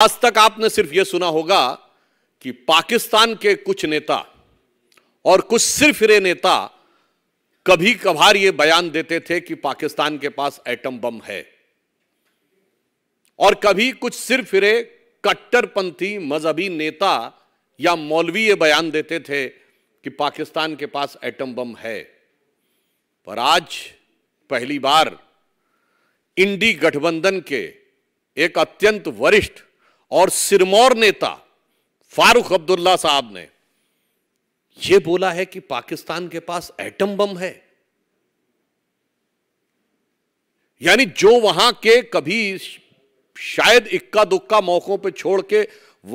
आज तक आपने सिर्फ यह सुना होगा कि पाकिस्तान के कुछ नेता और कुछ रे नेता कभी कभार यह बयान देते थे कि पाकिस्तान के पास एटम बम है और कभी कुछ रे कट्टरपंथी मजहबी नेता या मौलवी ये बयान देते थे कि पाकिस्तान के पास एटम बम है पर आज पहली बार इंडी गठबंधन के एक अत्यंत वरिष्ठ और सिरमौर नेता फारूक अब्दुल्ला साहब ने यह बोला है कि पाकिस्तान के पास एटम बम है यानी जो वहां के कभी शायद इक्का दुक्का मौकों पे छोड़ के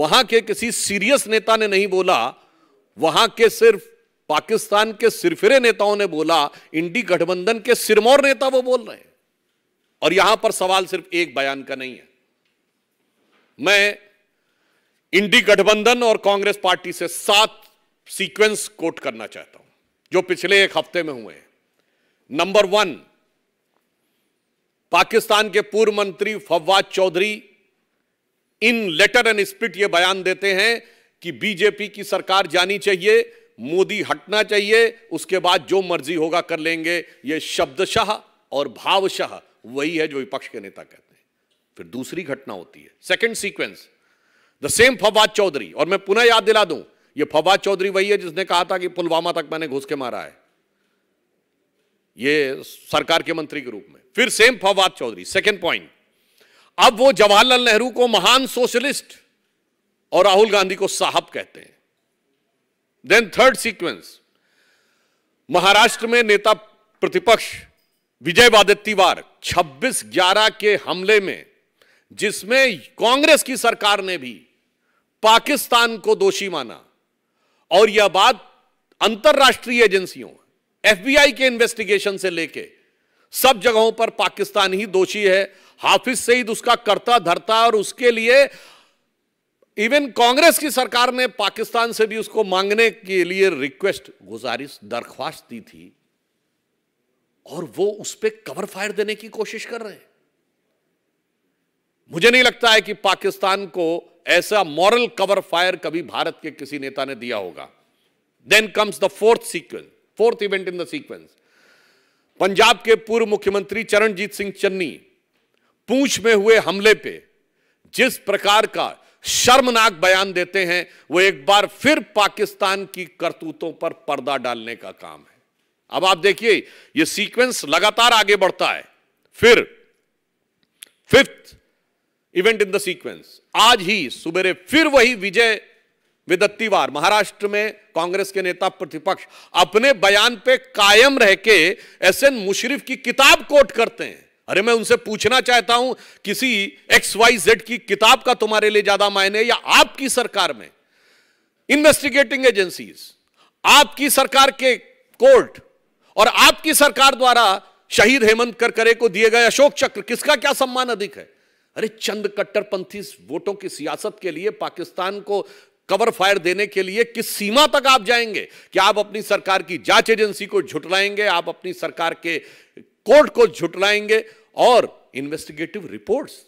वहां के किसी सीरियस नेता ने नहीं बोला वहां के सिर्फ पाकिस्तान के सिरफिरे नेताओं ने बोला इंडी गठबंधन के सिरमौर नेता वो बोल रहे हैं और यहां पर सवाल सिर्फ एक बयान का नहीं है मैं इंडी गठबंधन और कांग्रेस पार्टी से सात सीक्वेंस कोट करना चाहता हूं जो पिछले एक हफ्ते में हुए हैं नंबर वन पाकिस्तान के पूर्व मंत्री Fawad Chaudhry in letter and spirit ये बयान देते हैं कि बीजेपी की सरकार जानी चाहिए मोदी हटना चाहिए उसके बाद जो मर्जी होगा कर लेंगे ये शब्दशाह और भावशाह वही है जो विपक्ष के नेता कहते हैं फिर दूसरी घटना होती है second sequence the same Fawad Chaudhry और मैं पुनः याद दिला दूं ये फवाद चौधरी वही है जिसने कहा था कि पुलवामा तक मैंने घुस के मारा है ये सरकार के मंत्री के रूप में फिर same Fawad Chaudhry second point अब वो जवाहरलाल नेहरू को महान सोशलिस्ट और राहुल गांधी को साहब कहते हैं देन थर्ड सीक्वेंस महाराष्ट्र में नेता प्रतिपक्ष विजय वादित्यवार छब्बीस ग्यारह के हमले में जिसमें कांग्रेस की सरकार ने भी पाकिस्तान को दोषी माना और यह बात अंतर्राष्ट्रीय एजेंसियों एफबीआई के इन्वेस्टिगेशन से लेके सब जगहों पर पाकिस्तान ही दोषी है हाफिज सईद उसका करता धरता और उसके लिए इवन कांग्रेस की सरकार ने पाकिस्तान से भी उसको मांगने के लिए रिक्वेस्ट गुजारिश दरख्वास्त दी थी और वो उस पर कवर फायर देने की कोशिश कर रहे हैं मुझे नहीं लगता है कि पाकिस्तान को ऐसा मॉरल कवर फायर कभी भारत के किसी नेता ने दिया होगा then comes the fourth sequence fourth event in the sequence Punjab के पूर्व मुख्यमंत्री चरणजीत सिंह चन्नी पूछ में हुए हमले पे जिस प्रकार का शर्मनाक बयान देते हैं वो एक बार फिर पाकिस्तान की करतूतों पर पर्दा डालने का काम है अब आप देखिए ये सीक्वेंस लगातार आगे बढ़ता है फिर fifth event in the sequence आज ही सुबेरे फिर वही विजय विदत्तीवार महाराष्ट्र में कांग्रेस के नेता प्रतिपक्ष अपने बयान पे कायम रह के एस एन मुशरिफ की किताब कोट करते हैं अरे मैं उनसे पूछना चाहता हूं किसी एक्स वाई जेड की किताब का तुम्हारे लिए ज्यादा मायने या आपकी सरकार में इन्वेस्टिगेटिंग एजेंसीज आपकी सरकार के कोर्ट और आपकी सरकार द्वारा शहीद हेमंत करकरे को दिए गए अशोक चक्र किसका क्या सम्मान अधिक है अरे चंद कट्टरपंथी वोटों की सियासत के लिए पाकिस्तान को कवर फायर देने के लिए किस सीमा तक आप जाएंगे कि आप अपनी सरकार की जांच एजेंसी को झुटलाएंगे आप अपनी सरकार के कोर्ट को झुटलाएंगे और इन्वेस्टिगेटिव रिपोर्ट्स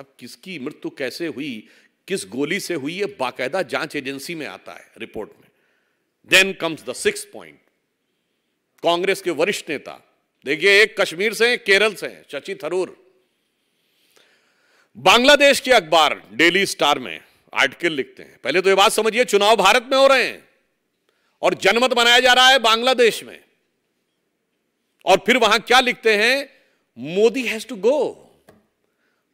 अब किसकी मृत्यु कैसे हुई किस गोली से हुई ये बाकायदा जांच एजेंसी में आता है रिपोर्ट में then comes the six point Congress के वरिष्ठ नेता देखिए एक कश्मीर से केरल से शचि थरूर बांग्लादेश के अखबार डेली स्टार में आर्टिकल लिखते हैं पहले तो ये बात समझिए चुनाव भारत में हो रहे हैं और जनमत मनाया जा रहा है बांग्लादेश में और फिर वहां क्या लिखते हैं मोदी हैज टू गो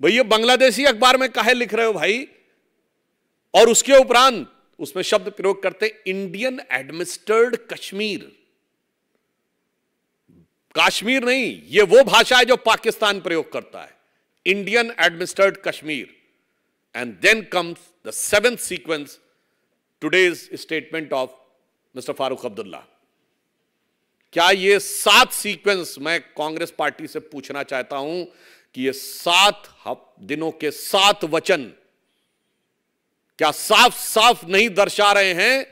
भैया बांग्लादेशी अखबार में काहे लिख रहे हो भाई और उसके उपरांत उसमें शब्द प्रयोग करते इंडियन एडमिनिस्टर्ड कश्मीर कश्मीर नहीं ये वो भाषा है जो पाकिस्तान प्रयोग करता है Indian administered Kashmir. And then comes the seventh sequence, today's statement of mister farooq Abdullah क्या ये सात सीक्वेंस मैं कांग्रेस पार्टी से पूछना चाहता हूं कि ये सात दिनों के सात वचन क्या साफ साफ नहीं दर्शा रहे हैं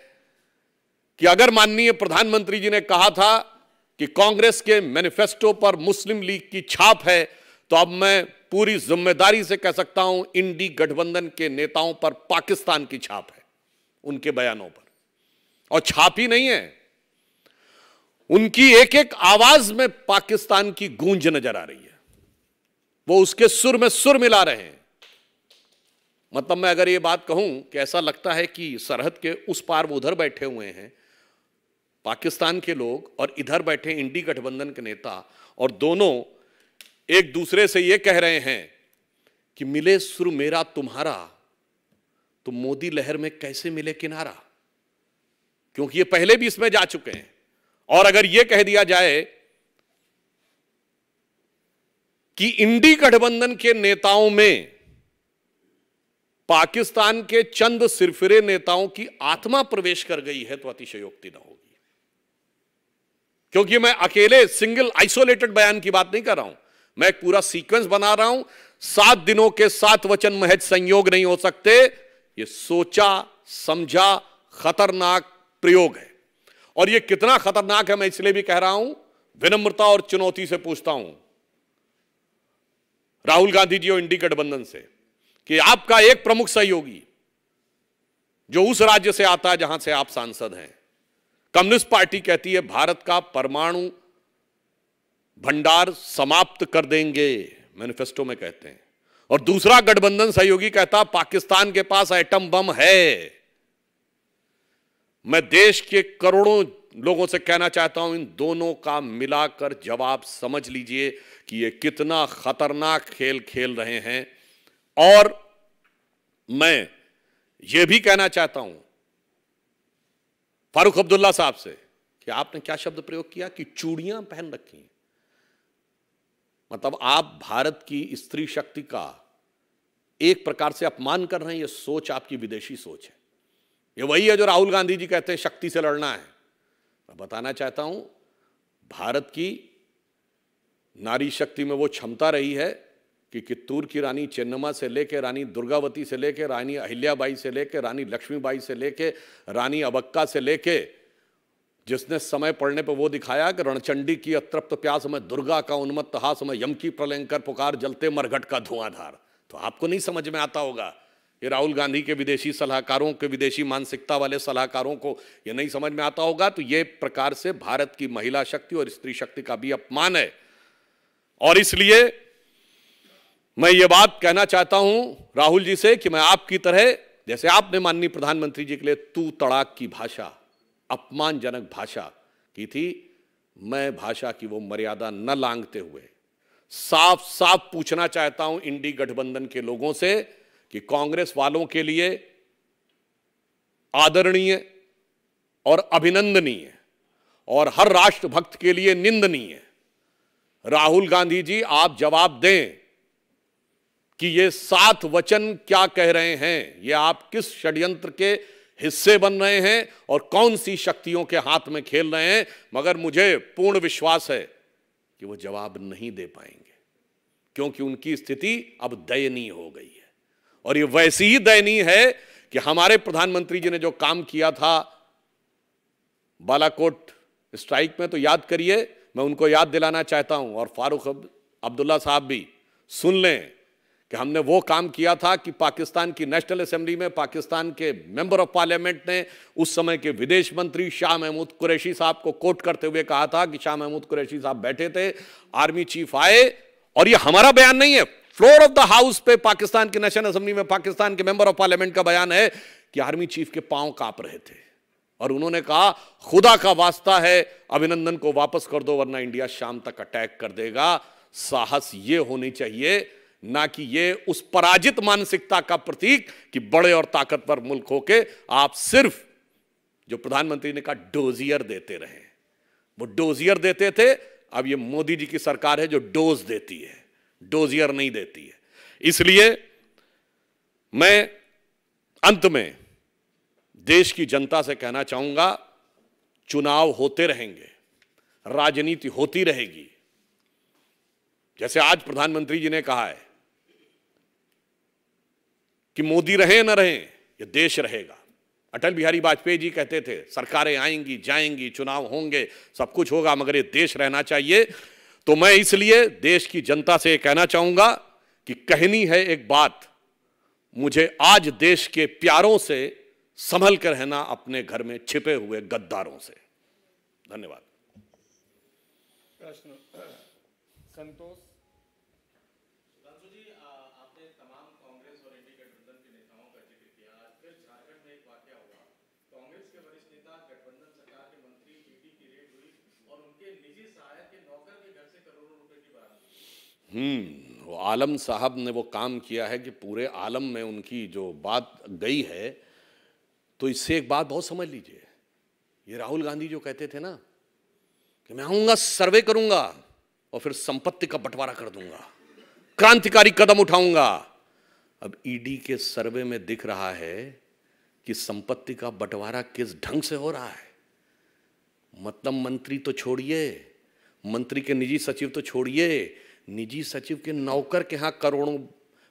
कि अगर माननीय प्रधानमंत्री जी ने कहा था कि कांग्रेस के मैनिफेस्टो पर मुस्लिम लीग की छाप है तो अब मैं पूरी जिम्मेदारी से कह सकता हूं इंडी गठबंधन के नेताओं पर पाकिस्तान की छाप है उनके बयानों पर और छाप ही नहीं है उनकी एक एक आवाज में पाकिस्तान की गूंज नजर आ रही है वो उसके सुर में सुर मिला रहे हैं मतलब मैं अगर ये बात कहूं कि ऐसा लगता है कि सरहद के उस पार वो उधर बैठे हुए हैं पाकिस्तान के लोग और इधर बैठे इंडी गठबंधन के नेता और दोनों एक दूसरे से यह कह रहे हैं कि मिले सुर मेरा तुम्हारा तो मोदी लहर में कैसे मिले किनारा क्योंकि ये पहले भी इसमें जा चुके हैं और अगर यह कह दिया जाए कि इंडी गठबंधन के नेताओं में पाकिस्तान के चंद सिरफिरे नेताओं की आत्मा प्रवेश कर गई है तो अतिशयोक्ति न होगी क्योंकि मैं अकेले सिंगल आइसोलेटेड बयान की बात नहीं कर रहा हूं मैं एक पूरा सीक्वेंस बना रहा हूं सात दिनों के सात वचन महज संयोग नहीं हो सकते ये सोचा समझा खतरनाक प्रयोग है और ये कितना खतरनाक है मैं इसलिए भी कह रहा हूं विनम्रता और चुनौती से पूछता हूं राहुल गांधी जी और इंडी गठबंधन से कि आपका एक प्रमुख सहयोगी जो उस राज्य से आता है जहां से आप सांसद हैं कम्युनिस्ट पार्टी कहती है भारत का परमाणु भंडार समाप्त कर देंगे मैनिफेस्टो में कहते हैं और दूसरा गठबंधन सहयोगी कहता पाकिस्तान के पास एटम बम है मैं देश के करोड़ों लोगों से कहना चाहता हूं इन दोनों का मिलाकर जवाब समझ लीजिए कि ये कितना खतरनाक खेल खेल रहे हैं और मैं ये भी कहना चाहता हूं फारूक अब्दुल्ला साहब से कि आपने क्या शब्द प्रयोग किया कि चूड़ियां पहन रखी हैं मतलब आप भारत की स्त्री शक्ति का एक प्रकार से अपमान कर रहे हैं ये सोच आपकी विदेशी सोच है ये वही है जो राहुल गांधी जी कहते हैं शक्ति से लड़ना है मैं बताना चाहता हूं भारत की नारी शक्ति में वो क्षमता रही है कि कित्तूर की रानी चेन्नमा से लेकर रानी दुर्गावती से लेकर रानी अहिल्याबाई से लेकर रानी लक्ष्मीबाई से लेकर रानी अबक्का से लेकर जिसने समय पड़ने पर वो दिखाया कि रणचंडी की अतृप्त प्यास में दुर्गा का उन्मत्त हास में यम की प्रलयंकर पुकार जलते मरघट का धुआंधार तो आपको नहीं समझ में आता होगा ये राहुल गांधी के विदेशी सलाहकारों के विदेशी मानसिकता वाले सलाहकारों को ये नहीं समझ में आता होगा तो ये प्रकार से भारत की महिला शक्ति और स्त्री शक्ति का भी अपमान है और इसलिए मैं ये बात कहना चाहता हूं राहुल जी से कि मैं आपकी तरह जैसे आपने माननीय प्रधानमंत्री जी के लिए तू तड़ाक की भाषा अपमानजनक भाषा की थी मैं भाषा की वो मर्यादा न लांगते हुए साफ साफ पूछना चाहता हूं इंडी गठबंधन के लोगों से कि कांग्रेस वालों के लिए आदरणीय और अभिनंदनीय और हर राष्ट्रभक्त के लिए निंदनीय राहुल गांधी जी आप जवाब दें कि ये सात वचन क्या कह रहे हैं ये आप किस षड्यंत्र के हिस्से बन रहे हैं और कौन सी शक्तियों के हाथ में खेल रहे हैं मगर मुझे पूर्ण विश्वास है कि वो जवाब नहीं दे पाएंगे क्योंकि उनकी स्थिति अब दयनीय हो गई है और ये वैसी ही दयनीय है कि हमारे प्रधानमंत्री जी ने जो काम किया था बालाकोट स्ट्राइक में तो याद करिए मैं उनको याद दिलाना चाहता हूं और फारूक अब्दुल्ला साहब भी सुन लें कि हमने वो काम किया था कि पाकिस्तान की नेशनल असेंबली में पाकिस्तान के मेंबर ऑफ पार्लियामेंट ने उस समय के विदेश मंत्री शाह महमूद कुरैशी साहब को कोट करते हुए कहा था कि शाह महमूद कुरैशी साहब बैठे थे आर्मी चीफ आए और ये हमारा बयान नहीं है फ्लोर ऑफ द हाउस पे पाकिस्तान की नेशनल असेंबली में पाकिस्तान के मेंबर ऑफ पार्लियामेंट का बयान है कि आर्मी चीफ के पांव कांप रहे थे और उन्होंने कहा खुदा का वास्ता है अभिनंदन को वापस कर दो वरना इंडिया शाम तक अटैक कर देगा साहस ये होनी चाहिए ना कि ये उस पराजित मानसिकता का प्रतीक कि बड़े और ताकतवर मुल्क होके आप सिर्फ जो प्रधानमंत्री ने कहा डोजियर देते रहे वो डोजियर देते थे अब ये मोदी जी की सरकार है जो डोज देती है डोजियर नहीं देती है इसलिए मैं अंत में देश की जनता से कहना चाहूंगा चुनाव होते रहेंगे राजनीति होती रहेगी जैसे आज प्रधानमंत्री जी ने कहा है कि मोदी रहे ना रहे ये देश रहेगा अटल बिहारी वाजपेयी जी कहते थे सरकारें आएंगी जाएंगी चुनाव होंगे सब कुछ होगा मगर ये देश रहना चाहिए तो मैं इसलिए देश की जनता से कहना चाहूंगा कि कहनी है एक बात मुझे आज देश के प्यारों से संभल कर रहना अपने घर में छिपे हुए गद्दारों से धन्यवाद प्रश्न संतोष हम्म वो आलम साहब ने वो काम किया है कि पूरे आलम में उनकी जो बात गई है तो इससे एक बात बहुत समझ लीजिए ये राहुल गांधी जो कहते थे ना कि मैं आऊंगा सर्वे करूंगा और फिर संपत्ति का बंटवारा कर दूंगा क्रांतिकारी कदम उठाऊंगा अब ईडी e के सर्वे में दिख रहा है कि संपत्ति का बंटवारा किस ढंग से हो रहा है मतलब मंत्री तो छोड़िए मंत्री के निजी सचिव तो छोड़िए निजी सचिव के नौकर के यहाँ करोड़ों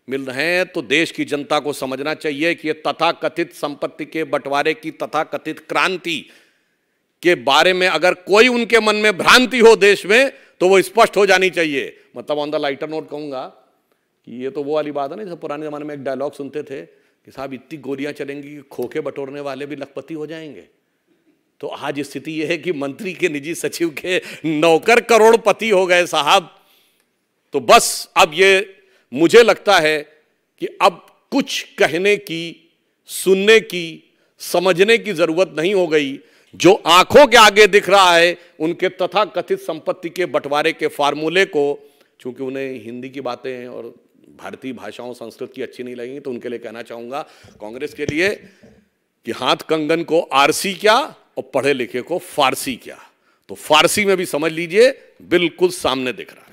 मिल रहे हैं तो देश की जनता को समझना चाहिए कि तथा कथित संपत्ति के बंटवारे की तथा कथित क्रांति के बारे में अगर कोई उनके मन में भ्रांति हो देश में तो वो स्पष्ट हो जानी चाहिए मतलब ऑन द लाइटर नोट कहूंगा कि ये तो वो वाली बात है ना जैसे पुराने ज़माने में एक डायलॉग सुनते थे कि साहब इतनी गोलियां चलेंगी कि खोखे बटोरने वाले भी लखपति हो जाएंगे तो आज स्थिति यह है कि मंत्री के निजी सचिव के नौकर करोड़पति हो गए साहब तो बस अब ये मुझे लगता है कि अब कुछ कहने की सुनने की समझने की जरूरत नहीं हो गई जो आंखों के आगे दिख रहा है उनके तथा कथित संपत्ति के बंटवारे के फार्मूले को चूंकि उन्हें हिंदी की बातें और भारतीय भाषाओं संस्कृत की अच्छी नहीं लगेंगी तो उनके लिए कहना चाहूंगा कांग्रेस के लिए कि हाथ कंगन को आरसी क्या और पढ़े लिखे को फारसी क्या तो फारसी में भी समझ लीजिए बिल्कुल सामने दिख रहा